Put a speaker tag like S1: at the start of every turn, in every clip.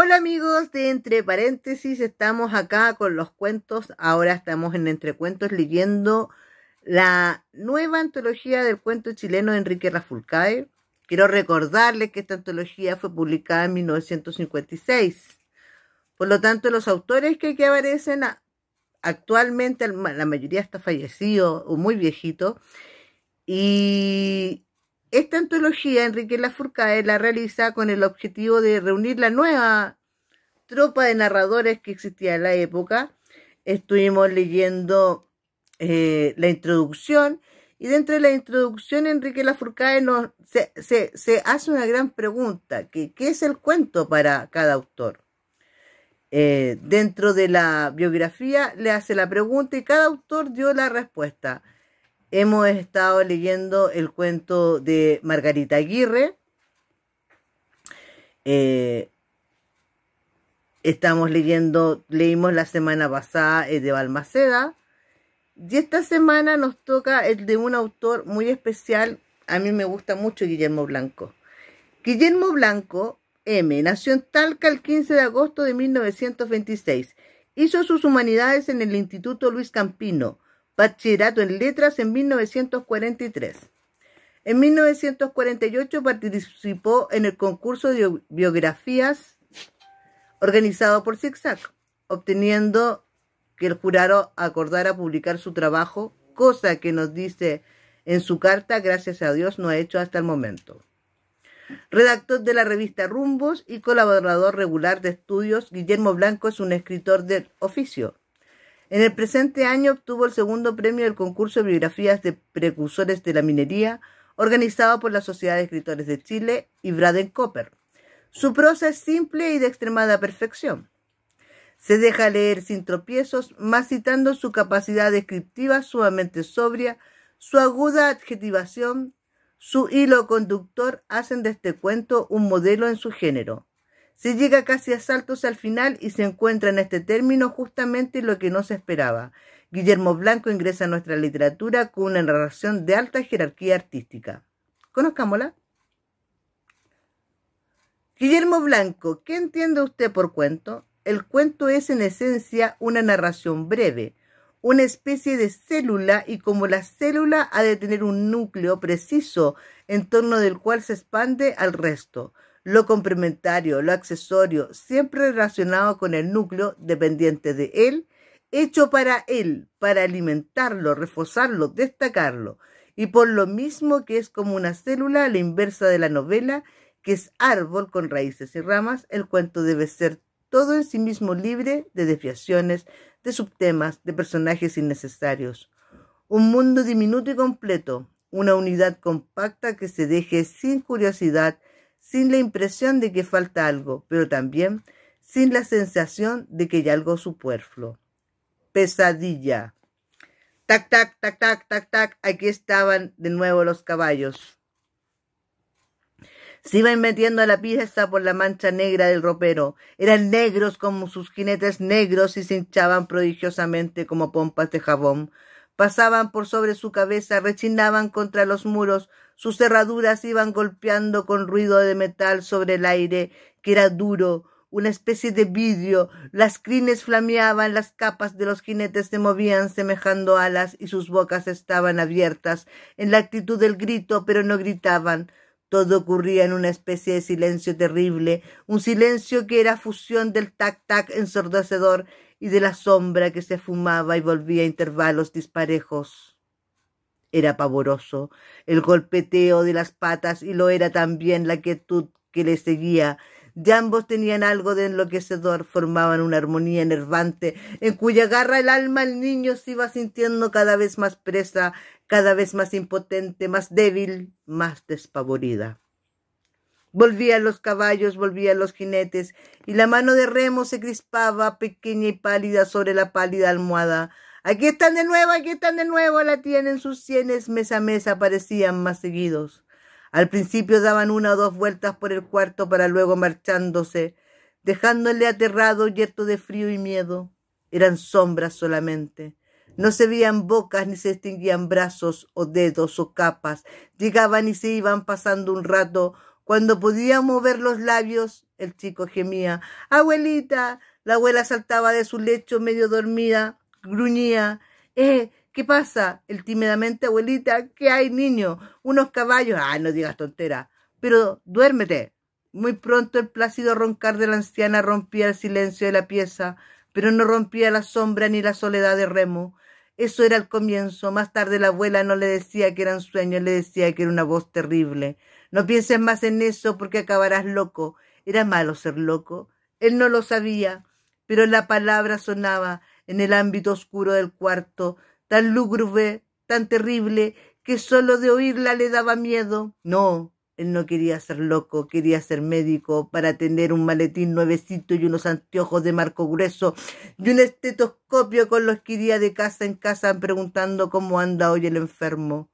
S1: Hola amigos de Entre Paréntesis, estamos acá con los cuentos. Ahora estamos en Entre Cuentos leyendo la nueva antología del cuento chileno de Enrique Rafulcae. Quiero recordarles que esta antología fue publicada en 1956. Por lo tanto, los autores que aquí aparecen actualmente, la mayoría está fallecido o muy viejito, y esta antología Enrique Furcae la realiza con el objetivo de reunir la nueva tropa de narradores que existía en la época. Estuvimos leyendo eh, la introducción y dentro de la introducción Enrique Furcae nos, se, hace una gran pregunta, ¿qué es el cuento para cada autor? Eh, dentro de la biografía le hace la pregunta y cada autor dio la respuesta hemos estado leyendo el cuento de Margarita Aguirre. Eh, estamos leyendo, leímos la semana pasada el de Balmaceda. Y esta semana nos toca el de un autor muy especial. A mí me gusta mucho Guillermo Blanco. Guillermo Blanco M. Nació en Talca el 15 de agosto de 1926. Hizo sus humanidades en el Instituto Luis Campino bachillerato en letras en 1943. En 1948 participó en el concurso de biografías organizado por ZigZag, obteniendo que el jurado acordara publicar su trabajo, cosa que nos dice en su carta, gracias a Dios, no ha hecho hasta el momento. Redactor de la revista Rumbos y colaborador regular de estudios, Guillermo Blanco es un escritor de oficio, en el presente año obtuvo el segundo premio del concurso de biografías de precursores de la minería, organizado por la Sociedad de Escritores de Chile y Braden Copper. Su prosa es simple y de extremada perfección. Se deja leer sin tropiezos, más citando su capacidad descriptiva sumamente sobria, su aguda adjetivación, su hilo conductor hacen de este cuento un modelo en su género. Se llega casi a saltos al final y se encuentra en este término justamente lo que no se esperaba. Guillermo Blanco ingresa a nuestra literatura con una narración de alta jerarquía artística. Conozcámosla. Guillermo Blanco, ¿qué entiende usted por cuento? El cuento es en esencia una narración breve, una especie de célula y como la célula ha de tener un núcleo preciso en torno del cual se expande al resto lo complementario, lo accesorio, siempre relacionado con el núcleo dependiente de él, hecho para él, para alimentarlo, reforzarlo, destacarlo. Y por lo mismo que es como una célula a la inversa de la novela, que es árbol con raíces y ramas, el cuento debe ser todo en sí mismo libre de desviaciones, de subtemas, de personajes innecesarios. Un mundo diminuto y completo, una unidad compacta que se deje sin curiosidad, sin la impresión de que falta algo, pero también sin la sensación de que hay algo superfluo. Pesadilla. Tac, tac, tac, tac, tac, tac. Aquí estaban de nuevo los caballos. Se iban metiendo a la pieza por la mancha negra del ropero. Eran negros como sus jinetes negros y se hinchaban prodigiosamente como pompas de jabón. Pasaban por sobre su cabeza, rechinaban contra los muros, sus cerraduras iban golpeando con ruido de metal sobre el aire, que era duro, una especie de vidrio, las crines flameaban, las capas de los jinetes se movían semejando alas y sus bocas estaban abiertas, en la actitud del grito, pero no gritaban. Todo ocurría en una especie de silencio terrible, un silencio que era fusión del tac-tac ensordecedor y de la sombra que se fumaba y volvía a intervalos disparejos era pavoroso, el golpeteo de las patas y lo era también la quietud que le seguía. De ambos tenían algo de enloquecedor, formaban una armonía enervante, en cuya garra el alma el niño se iba sintiendo cada vez más presa, cada vez más impotente, más débil, más despavorida. Volvían los caballos, volvían los jinetes, y la mano de Remo se crispaba pequeña y pálida sobre la pálida almohada. Aquí están de nuevo, aquí están de nuevo, la tienen. sus sienes, mesa a mesa aparecían más seguidos. Al principio daban una o dos vueltas por el cuarto para luego marchándose, dejándole aterrado, yerto de frío y miedo. Eran sombras solamente. No se veían bocas, ni se extinguían brazos o dedos o capas. Llegaban y se iban pasando un rato. Cuando podía mover los labios, el chico gemía. Abuelita. La abuela saltaba de su lecho medio dormida gruñía. Eh, ¿Qué pasa? El tímidamente, abuelita, ¿qué hay, niño? Unos caballos. Ah, no digas tontera. Pero duérmete. Muy pronto el plácido roncar de la anciana rompía el silencio de la pieza, pero no rompía la sombra ni la soledad de Remo. Eso era el comienzo. Más tarde la abuela no le decía que era un sueño, le decía que era una voz terrible. No pienses más en eso porque acabarás loco. Era malo ser loco. Él no lo sabía, pero la palabra sonaba en el ámbito oscuro del cuarto, tan lúgubre, tan terrible, que solo de oírla le daba miedo. No, él no quería ser loco, quería ser médico para tener un maletín nuevecito y unos anteojos de marco grueso y un estetoscopio con los que iría de casa en casa preguntando cómo anda hoy el enfermo.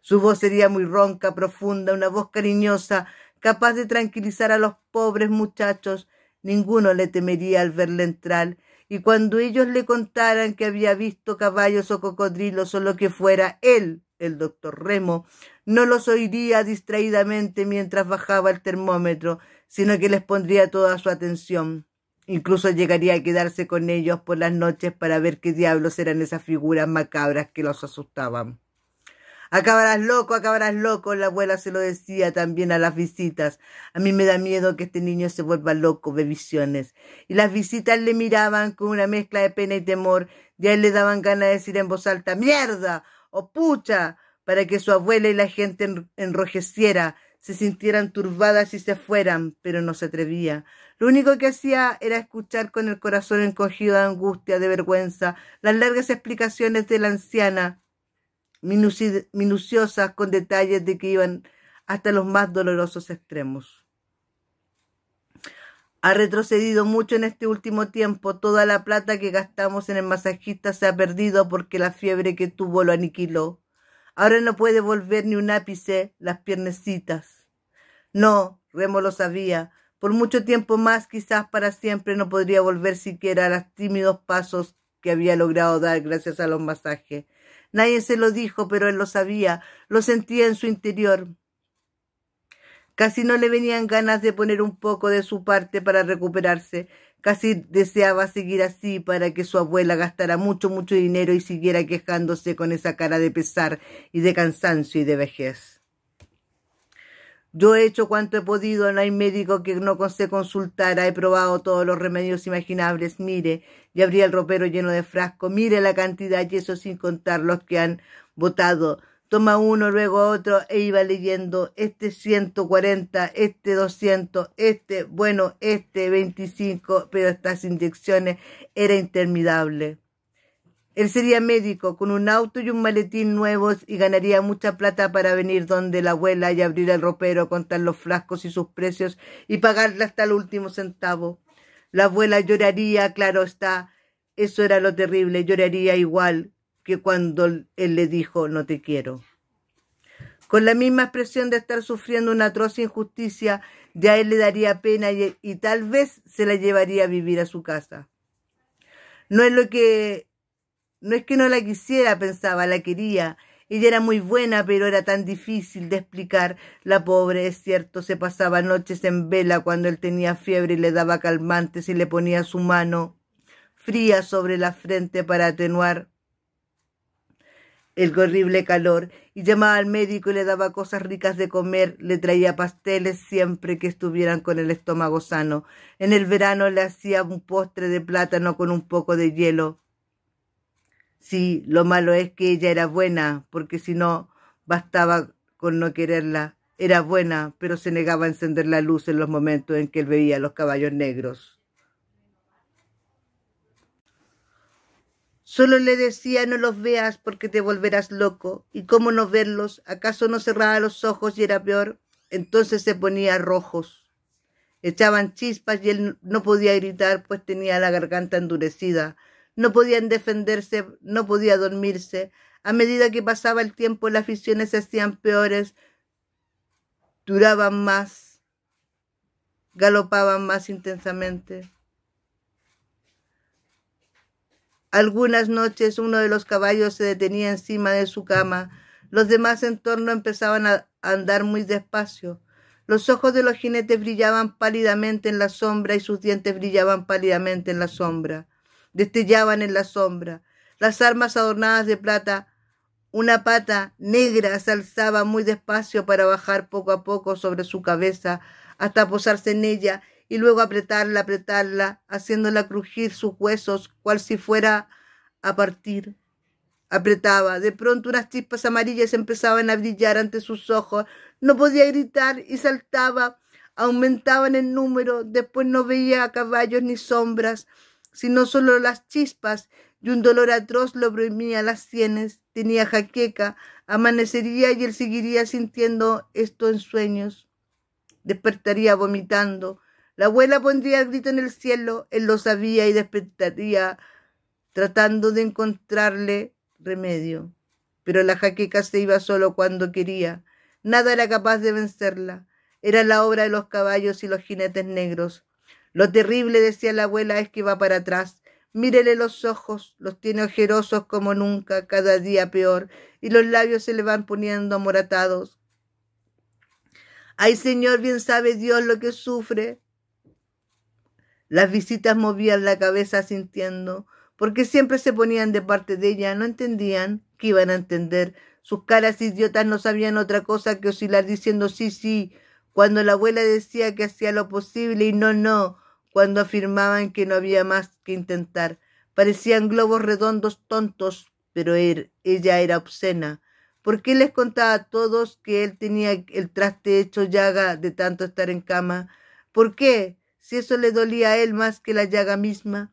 S1: Su voz sería muy ronca, profunda, una voz cariñosa, capaz de tranquilizar a los pobres muchachos. Ninguno le temería al verle entrar y cuando ellos le contaran que había visto caballos o cocodrilos o lo que fuera, él, el doctor Remo, no los oiría distraídamente mientras bajaba el termómetro, sino que les pondría toda su atención. Incluso llegaría a quedarse con ellos por las noches para ver qué diablos eran esas figuras macabras que los asustaban. Acabarás loco, acabarás loco, la abuela se lo decía también a las visitas. A mí me da miedo que este niño se vuelva loco ve visiones. Y las visitas le miraban con una mezcla de pena y temor, Ya le daban ganas de decir en voz alta, mierda o oh, pucha, para que su abuela y la gente enrojeciera, se sintieran turbadas y se fueran, pero no se atrevía. Lo único que hacía era escuchar con el corazón encogido de angustia, de vergüenza, las largas explicaciones de la anciana minuciosas con detalles de que iban hasta los más dolorosos extremos. Ha retrocedido mucho en este último tiempo. Toda la plata que gastamos en el masajista se ha perdido porque la fiebre que tuvo lo aniquiló. Ahora no puede volver ni un ápice las piernecitas. No, Remo lo sabía. Por mucho tiempo más, quizás para siempre, no podría volver siquiera a los tímidos pasos que había logrado dar gracias a los masajes. Nadie se lo dijo, pero él lo sabía, lo sentía en su interior. Casi no le venían ganas de poner un poco de su parte para recuperarse. Casi deseaba seguir así para que su abuela gastara mucho, mucho dinero y siguiera quejándose con esa cara de pesar y de cansancio y de vejez. Yo he hecho cuanto he podido, no hay médico que no se consultara, he probado todos los remedios imaginables. Mire, y abría el ropero lleno de frascos. Mire la cantidad y eso sin contar los que han votado. Toma uno, luego otro e iba leyendo este 140, este 200, este, bueno, este 25, pero estas inyecciones era interminable. Él sería médico con un auto y un maletín nuevos y ganaría mucha plata para venir donde la abuela y abrir el ropero, contar los frascos y sus precios y pagarle hasta el último centavo. La abuela lloraría, claro está. Eso era lo terrible, lloraría igual que cuando él le dijo no te quiero. Con la misma expresión de estar sufriendo una atroz injusticia, ya él le daría pena y, y, tal vez se la llevaría a vivir a su casa. No es lo que no es que no la quisiera, pensaba, la quería ella era muy buena, pero era tan difícil de explicar. La pobre, es cierto, se pasaba noches en vela cuando él tenía fiebre y le daba calmantes y le ponía su mano fría sobre la frente para atenuar el horrible calor y llamaba al médico y le daba cosas ricas de comer, le traía pasteles siempre que estuvieran con el estómago sano. En el verano le hacía un postre de plátano con un poco de hielo. Sí, lo malo es que ella era buena, porque si no, bastaba con no quererla. Era buena, pero se negaba a encender la luz en los momentos en que él veía los caballos negros. Solo le decía no los veas porque te volverás loco. ¿Y cómo no verlos? ¿Acaso no cerraba los ojos y era peor? Entonces se ponía rojos. Echaban chispas y él no podía gritar, pues tenía la garganta endurecida. No podían defenderse, no podía dormirse. A medida que pasaba el tiempo, las visiones se hacían peores, duraban más, galopaban más intensamente. Algunas noches uno de los caballos se detenía encima de su cama, los demás en torno empezaban a andar muy despacio. Los ojos de los jinetes brillaban pálidamente en la sombra y sus dientes brillaban pálidamente en la sombra destellaban en la sombra. Las armas adornadas de plata, una pata negra se alzaba muy despacio para bajar poco a poco sobre su cabeza hasta posarse en ella y luego apretarla, apretarla, haciéndola crujir sus huesos cual si fuera a partir. Apretaba. De pronto unas chispas amarillas empezaban a brillar ante sus ojos. No podía gritar y saltaba. Aumentaban en número. Después no veía caballos ni sombras sino solo las chispas, y un dolor atroz lo oprimía las sienes, tenía jaqueca, amanecería y él seguiría sintiendo esto en sueños. Despertaría vomitando. La abuela pondría el grito en el cielo, él lo sabía y despertaría tratando de encontrarle remedio. Pero la jaqueca se iba solo cuando quería. Nada era capaz de vencerla. Era la obra de los caballos y los jinetes negros. Lo terrible, decía la abuela, es que va para atrás. Mírele los ojos, los tiene ojerosos como nunca, cada día peor, y los labios se le van poniendo amoratados. Ay, Señor, bien sabe Dios lo que sufre. Las visitas movían la cabeza sintiendo, porque siempre se ponían de parte de ella, no entendían, ¿qué iban a entender. Sus caras idiotas no sabían otra cosa que oscilar diciendo sí, sí, cuando la abuela decía que hacía lo posible y no, no, cuando afirmaban que no había más que intentar. Parecían globos redondos tontos, pero er, ella era obscena. ¿Por qué les contaba a todos que él tenía el traste hecho llaga de tanto estar en cama? ¿Por qué? Si eso le dolía a él más que la llaga misma.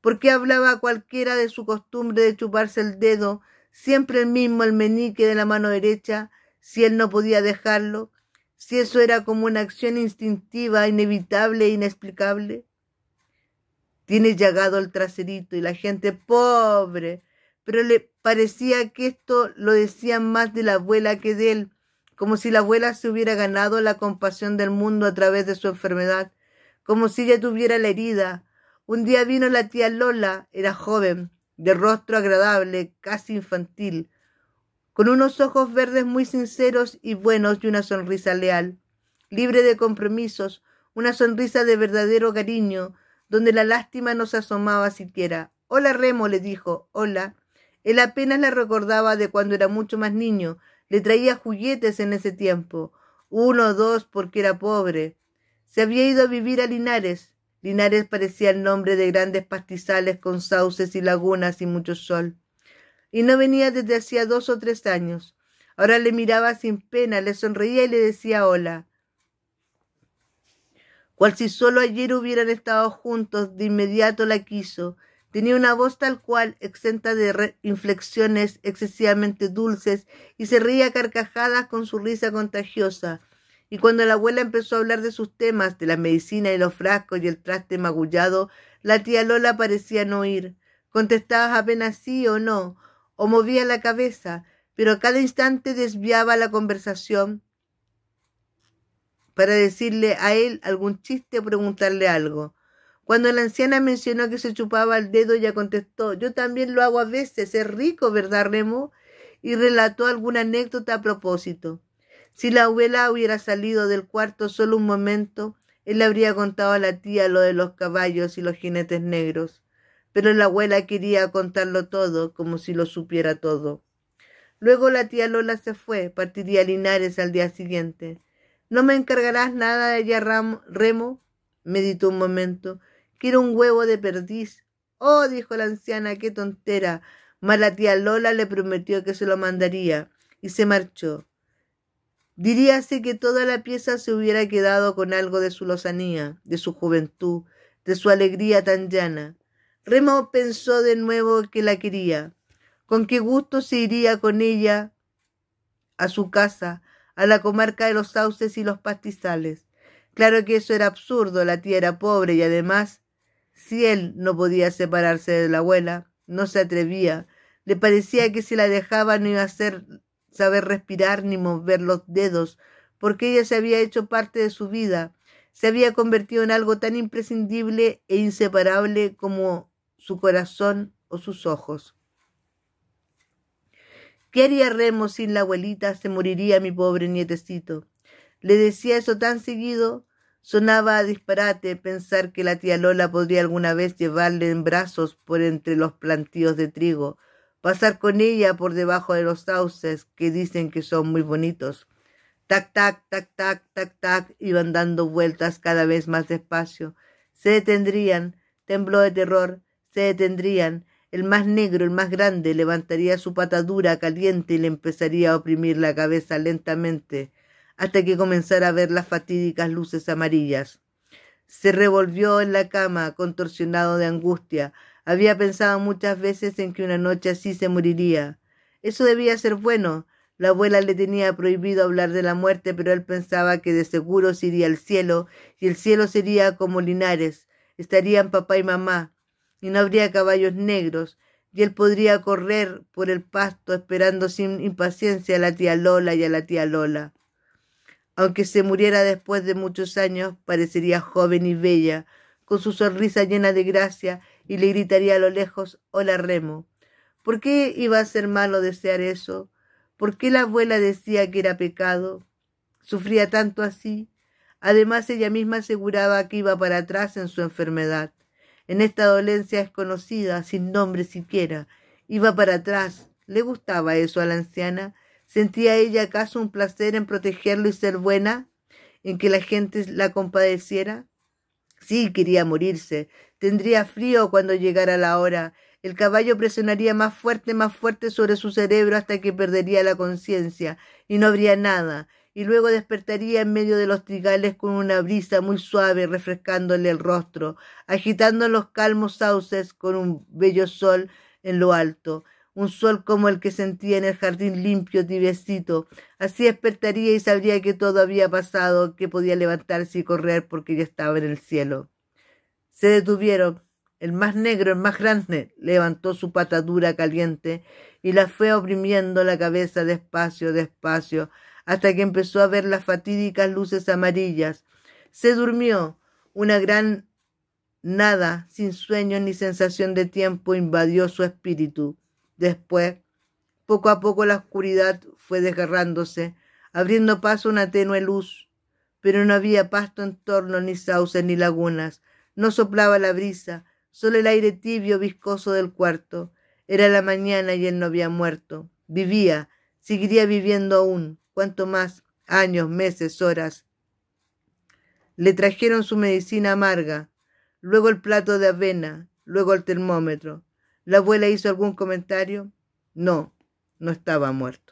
S1: ¿Por qué hablaba a cualquiera de su costumbre de chuparse el dedo, siempre el mismo el menique de la mano derecha, si él no podía dejarlo? si eso era como una acción instintiva, inevitable e inexplicable. Tiene llegado el traserito y la gente pobre, pero le parecía que esto lo decían más de la abuela que de él, como si la abuela se hubiera ganado la compasión del mundo a través de su enfermedad, como si ella tuviera la herida. Un día vino la tía Lola, era joven, de rostro agradable, casi infantil, con unos ojos verdes muy sinceros y buenos y una sonrisa leal, libre de compromisos, una sonrisa de verdadero cariño, donde la lástima no se asomaba siquiera. Hola, Remo, le dijo, hola. Él apenas la recordaba de cuando era mucho más niño, le traía juguetes en ese tiempo, uno o dos porque era pobre. Se había ido a vivir a Linares. Linares parecía el nombre de grandes pastizales con sauces y lagunas y mucho sol y no venía desde hacía dos o tres años. Ahora le miraba sin pena, le sonreía y le decía hola. Cual si solo ayer hubieran estado juntos, de inmediato la quiso. Tenía una voz tal cual, exenta de inflexiones excesivamente dulces, y se reía carcajadas con su risa contagiosa. Y cuando la abuela empezó a hablar de sus temas, de la medicina y los frascos y el traste magullado, la tía Lola parecía no oír. Contestabas apenas sí o no, o movía la cabeza, pero a cada instante desviaba la conversación para decirle a él algún chiste o preguntarle algo. Cuando la anciana mencionó que se chupaba el dedo, ella contestó, yo también lo hago a veces, es rico, ¿verdad, Remo? Y relató alguna anécdota a propósito. Si la abuela hubiera salido del cuarto solo un momento, él le habría contado a la tía lo de los caballos y los jinetes negros pero la abuela quería contarlo todo como si lo supiera todo. Luego la tía Lola se fue, partiría Linares al día siguiente. ¿No me encargarás nada de ella, Remo? meditó un momento. Quiero un huevo de perdiz. Oh, dijo la anciana, qué tontera. Mas la tía Lola le prometió que se lo mandaría, y se marchó. Diríase que toda la pieza se hubiera quedado con algo de su lozanía, de su juventud, de su alegría tan llana. Remo pensó de nuevo que la quería. Con qué gusto se iría con ella a su casa, a la comarca de los sauces y los pastizales. Claro que eso era absurdo, la tía era pobre y además, si él no podía separarse de la abuela, no se atrevía. Le parecía que si la dejaba no iba a saber respirar ni mover los dedos, porque ella se había hecho parte de su vida, se había convertido en algo tan imprescindible e inseparable como su corazón o sus ojos. ¿Qué haría Remo sin la abuelita? Se moriría mi pobre nietecito. Le decía eso tan seguido, sonaba a disparate pensar que la tía Lola podría alguna vez llevarle en brazos por entre los plantíos de trigo, pasar con ella por debajo de los sauces que dicen que son muy bonitos. Tac, tac, tac, tac, tac, tac, iban dando vueltas cada vez más despacio. Se detendrían, tembló de terror, se detendrían. El más negro, el más grande, levantaría su patadura caliente, y le empezaría a oprimir la cabeza lentamente, hasta que comenzara a ver las fatídicas luces amarillas. Se revolvió en la cama, contorsionado de angustia. Había pensado muchas veces en que una noche así se moriría. Eso debía ser bueno. La abuela le tenía prohibido hablar de la muerte, pero él pensaba que de seguro se iría al cielo, y el cielo sería como Linares. Estarían papá y mamá, y no habría caballos negros, y él podría correr por el pasto esperando sin impaciencia a la tía Lola y a la tía Lola. Aunque se muriera después de muchos años, parecería joven y bella, con su sonrisa llena de gracia, y le gritaría a lo lejos Hola Remo. ¿Por qué iba a ser malo desear eso? ¿Por qué la abuela decía que era pecado? ¿Sufría tanto así? Además ella misma aseguraba que iba para atrás en su enfermedad en esta dolencia desconocida, sin nombre siquiera. Iba para atrás. ¿Le gustaba eso a la anciana? ¿Sentía ella acaso un placer en protegerlo y ser buena? ¿En que la gente la compadeciera? Sí, quería morirse. Tendría frío cuando llegara la hora. El caballo presionaría más fuerte, más fuerte sobre su cerebro hasta que perdería la conciencia, y no habría nada y luego despertaría en medio de los trigales con una brisa muy suave refrescándole el rostro, agitando los calmos sauces con un bello sol en lo alto, un sol como el que sentía en el jardín limpio, tibiecito. Así despertaría y sabría que todo había pasado, que podía levantarse y correr porque ya estaba en el cielo. Se detuvieron. El más negro, el más grande, levantó su patadura caliente y la fue oprimiendo la cabeza despacio, despacio, hasta que empezó a ver las fatídicas luces amarillas. Se durmió. Una gran nada, sin sueño ni sensación de tiempo, invadió su espíritu. Después, poco a poco la oscuridad fue desgarrándose, abriendo paso una tenue luz, pero no había pasto en torno, ni sauces ni lagunas, no soplaba la brisa, solo el aire tibio viscoso del cuarto. Era la mañana y él no había muerto. Vivía, seguiría viviendo aún. ¿Cuánto más años, meses, horas. Le trajeron su medicina amarga, luego el plato de avena, luego el termómetro. ¿La abuela hizo algún comentario? No, no estaba muerta.